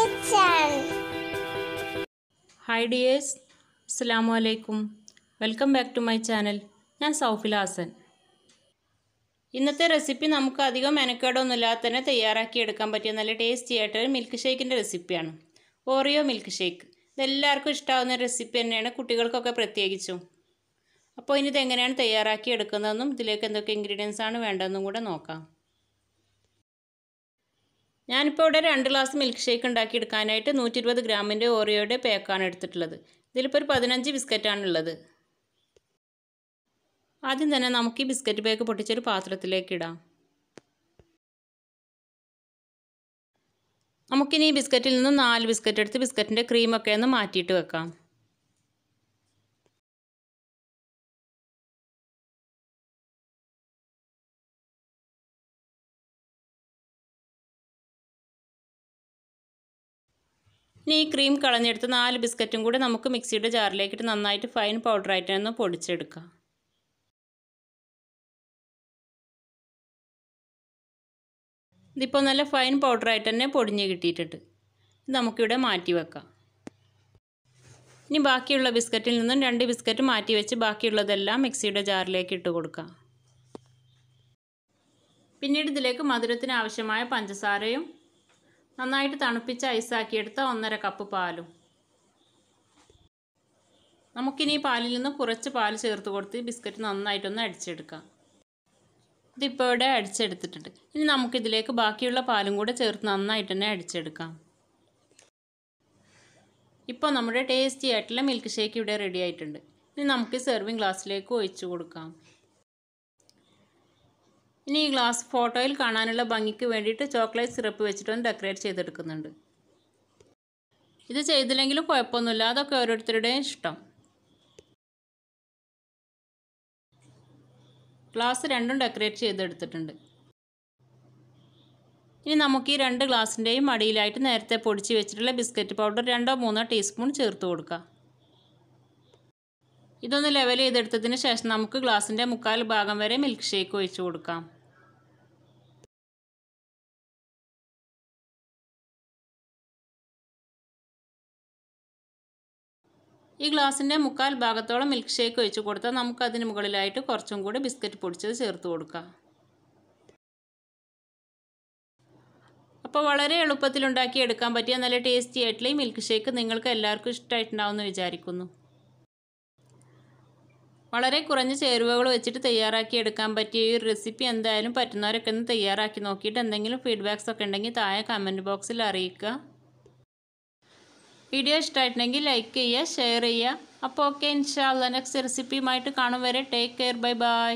kitchen hi dears അസ്സാമു അലൈക്കും welcome back to my channel ഞാൻ സൗഫില ഹസൻ ഇന്നത്തെ റെസിപ്പി നമുക്ക് അധികം മെനക്കേടൊന്നും ഇല്ലാതെ തന്നെ തയ്യാറാക്കി എടുക്കാൻ പറ്റിയ നല്ല ടേസ്റ്റി ആയിട്ടൊരു മിൽക്ക് ഷേക്കിൻ്റെ റെസിപ്പിയാണ് ഓറിയോ മിൽക്ക് ഷേക്ക് ഇതെല്ലാവർക്കും ഇഷ്ടമാകുന്ന റെസിപ്പി തന്നെയാണ് കുട്ടികൾക്കൊക്കെ പ്രത്യേകിച്ചും അപ്പോൾ ഇനി ഇതെങ്ങനെയാണ് തയ്യാറാക്കി എടുക്കുന്നതെന്നും ഇതിലേക്ക് എന്തൊക്കെ ഇൻഗ്രീഡിയൻസ് ആണ് വേണ്ടതെന്നും കൂടെ നോക്കാം ഞാനിപ്പോൾ ഇവിടെ രണ്ട് ഗ്ലാസ് മിൽക്ക് ഷേക്ക് ഉണ്ടാക്കി എടുക്കാനായിട്ട് നൂറ്റി ഇരുപത് ഗ്രാമിൻ്റെ ഓറിയോയുടെ പാക്കാണ് എടുത്തിട്ടുള്ളത് ഇതിലിപ്പോൾ ഒരു പതിനഞ്ച് ബിസ്ക്കറ്റാണുള്ളത് ആദ്യം തന്നെ നമുക്ക് ഈ ബിസ്ക്കറ്റ് പേക്ക് പൊട്ടിച്ചൊരു പാത്രത്തിലേക്ക് ഇടാം നമുക്കിനി ഈ ബിസ്ക്കറ്റിൽ നിന്ന് നാല് ബിസ്ക്കറ്റ് എടുത്ത് ബിസ്ക്കറ്റിൻ്റെ ക്രീമൊക്കെ ഒന്ന് മാറ്റിയിട്ട് വെക്കാം ഇനി ഈ ക്രീം കളഞ്ഞെടുത്ത് നാല് ബിസ്ക്കറ്റും കൂടി നമുക്ക് മിക്സിയുടെ ജാറിലേക്കിട്ട് നന്നായിട്ട് ഫൈൻ പൗഡറായിട്ട് ഒന്ന് പൊടിച്ചെടുക്കാം ഇതിപ്പോൾ നല്ല ഫൈൻ പൗഡറായിട്ട് തന്നെ പൊടിഞ്ഞ് കിട്ടിയിട്ടുണ്ട് ഇത് നമുക്കിവിടെ മാറ്റി വെക്കാം ഇനി ബാക്കിയുള്ള ബിസ്ക്കറ്റിൽ നിന്നും രണ്ട് ബിസ്ക്കറ്റ് മാറ്റി വെച്ച് ബാക്കിയുള്ളതെല്ലാം മിക്സിയുടെ ജാറിലേക്ക് ഇട്ട് കൊടുക്കാം പിന്നീട് ഇതിലേക്ക് മധുരത്തിന് ആവശ്യമായ പഞ്ചസാരയും നന്നായിട്ട് തണുപ്പിച്ച് എടുത്ത ഒന്നര കപ്പ് പാലും നമുക്കിനി ഈ പാലിൽ നിന്ന് കുറച്ച് പാൽ ചേർത്ത് കൊടുത്ത് ബിസ്ക്കറ്റ് നന്നായിട്ടൊന്ന് അടിച്ചെടുക്കാം ഇതിപ്പോൾ ഇവിടെ അടിച്ചെടുത്തിട്ടുണ്ട് ഇനി നമുക്കിതിലേക്ക് ബാക്കിയുള്ള പാലും കൂടെ ചേർത്ത് നന്നായിട്ട് തന്നെ അടിച്ചെടുക്കാം ഇപ്പോൾ നമ്മുടെ ടേസ്റ്റി ആയിട്ടുള്ള മിൽക്ക് ഷേക്ക് ഇവിടെ റെഡി ആയിട്ടുണ്ട് ഇനി നമുക്ക് സെർവിങ് ഗ്ലാസ്സിലേക്ക് ഒഴിച്ചു കൊടുക്കാം ഇനി ഈ ഗ്ലാസ് ഫോട്ടോയിൽ കാണാനുള്ള ഭംഗിക്ക് വേണ്ടിയിട്ട് ചോക്ലേറ്റ് സിറപ്പ് വെച്ചിട്ടൊന്ന് ഡെക്കറേറ്റ് ചെയ്തെടുക്കുന്നുണ്ട് ഇത് ചെയ്തില്ലെങ്കിലും കുഴപ്പമൊന്നുമില്ല അതൊക്കെ ഓരോരുത്തരുടെയും ഇഷ്ടം ഗ്ലാസ് രണ്ടും ഡെക്കറേറ്റ് ചെയ്തെടുത്തിട്ടുണ്ട് ഇനി നമുക്ക് ഈ രണ്ട് ഗ്ലാസിൻ്റെയും മടിയിലായിട്ട് നേരത്തെ പൊടിച്ച് വെച്ചിട്ടുള്ള ബിസ്ക്കറ്റ് പൗഡർ രണ്ടോ മൂന്നോ ടീസ്പൂൺ ചേർത്ത് കൊടുക്കുക ഇതൊന്ന് ലെവൽ ചെയ്തെടുത്തതിന് ശേഷം നമുക്ക് ഗ്ലാസിൻ്റെ മുക്കാൽ ഭാഗം വരെ മിൽക്ക് ഷേക്ക് ഒഴിച്ചു കൊടുക്കാം ഈ ഗ്ലാസിൻ്റെ മുക്കാൽ ഭാഗത്തോളം മിൽക്ക് ഷേക്ക് ഒഴിച്ച് കൊടുത്താൽ നമുക്ക് അതിന് മുകളിലായിട്ട് കുറച്ചും കൂടി ബിസ്ക്കറ്റ് പൊടിച്ചത് ചേർത്ത് കൊടുക്കാം അപ്പോൾ വളരെ എളുപ്പത്തിൽ ഉണ്ടാക്കി എടുക്കാൻ പറ്റിയ നല്ല ടേസ്റ്റി ആയിട്ടുള്ള ഈ മിൽക്ക് ഷേക്ക് നിങ്ങൾക്ക് എല്ലാവർക്കും ഇഷ്ടമായിട്ടുണ്ടാവുമെന്ന് വിചാരിക്കുന്നു വളരെ കുറഞ്ഞ ചേരുവകൾ വെച്ചിട്ട് തയ്യാറാക്കി എടുക്കാൻ പറ്റിയ ഈ റെസിപ്പി എന്തായാലും പറ്റുന്നവരൊക്കെ ഒന്ന് തയ്യാറാക്കി നോക്കിയിട്ട് എന്തെങ്കിലും ഫീഡ്ബാക്സ് ഒക്കെ ഉണ്ടെങ്കിൽ താഴെ കമൻറ്റ് ബോക്സിൽ അറിയിക്കുക വീഡിയോ ഇഷ്ടമായിട്ടുണ്ടെങ്കിൽ ലൈക്ക് ചെയ്യുക ഷെയർ ചെയ്യുക അപ്പോൾ ഓക്കെ ഇൻഷാല്ല നെക്സ്റ്റ് റെസിപ്പിയുമായിട്ട് കാണും വരെ ടേക്ക് കെയർ ബൈ ബൈ